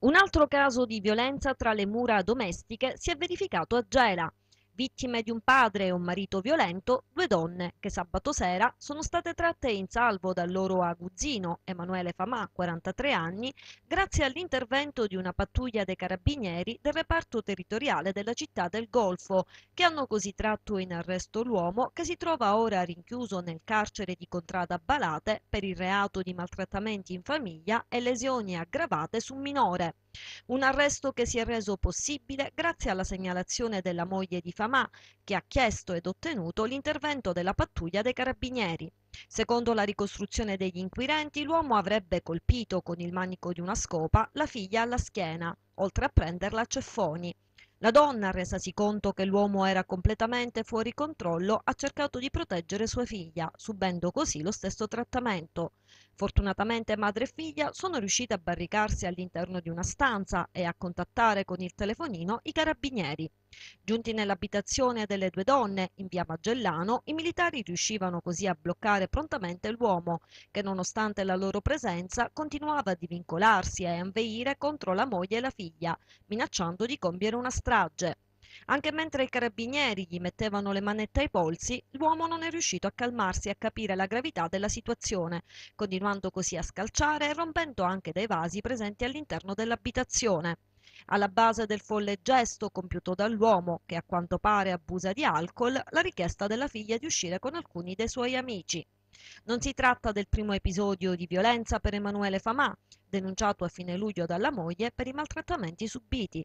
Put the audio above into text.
Un altro caso di violenza tra le mura domestiche si è verificato a Gela. Vittime di un padre e un marito violento, due donne che sabato sera sono state tratte in salvo dal loro aguzzino, Emanuele Famà, 43 anni, grazie all'intervento di una pattuglia dei carabinieri del reparto territoriale della città del Golfo, che hanno così tratto in arresto l'uomo che si trova ora rinchiuso nel carcere di Contrada Balate per il reato di maltrattamenti in famiglia e lesioni aggravate su minore. Un arresto che si è reso possibile grazie alla segnalazione della moglie di Famà ma, che ha chiesto ed ottenuto l'intervento della pattuglia dei carabinieri. Secondo la ricostruzione degli inquirenti, l'uomo avrebbe colpito con il manico di una scopa la figlia alla schiena, oltre a prenderla a ceffoni. La donna, resasi conto che l'uomo era completamente fuori controllo, ha cercato di proteggere sua figlia, subendo così lo stesso trattamento. Fortunatamente madre e figlia sono riuscite a barricarsi all'interno di una stanza e a contattare con il telefonino i carabinieri. Giunti nell'abitazione delle due donne, in via Magellano, i militari riuscivano così a bloccare prontamente l'uomo, che nonostante la loro presenza continuava a divincolarsi e a inveire contro la moglie e la figlia, minacciando di compiere una strage. Anche mentre i carabinieri gli mettevano le manette ai polsi, l'uomo non è riuscito a calmarsi e a capire la gravità della situazione, continuando così a scalciare e rompendo anche dei vasi presenti all'interno dell'abitazione. Alla base del folle gesto compiuto dall'uomo, che a quanto pare abusa di alcol, la richiesta della figlia di uscire con alcuni dei suoi amici. Non si tratta del primo episodio di violenza per Emanuele Famà, denunciato a fine luglio dalla moglie per i maltrattamenti subiti.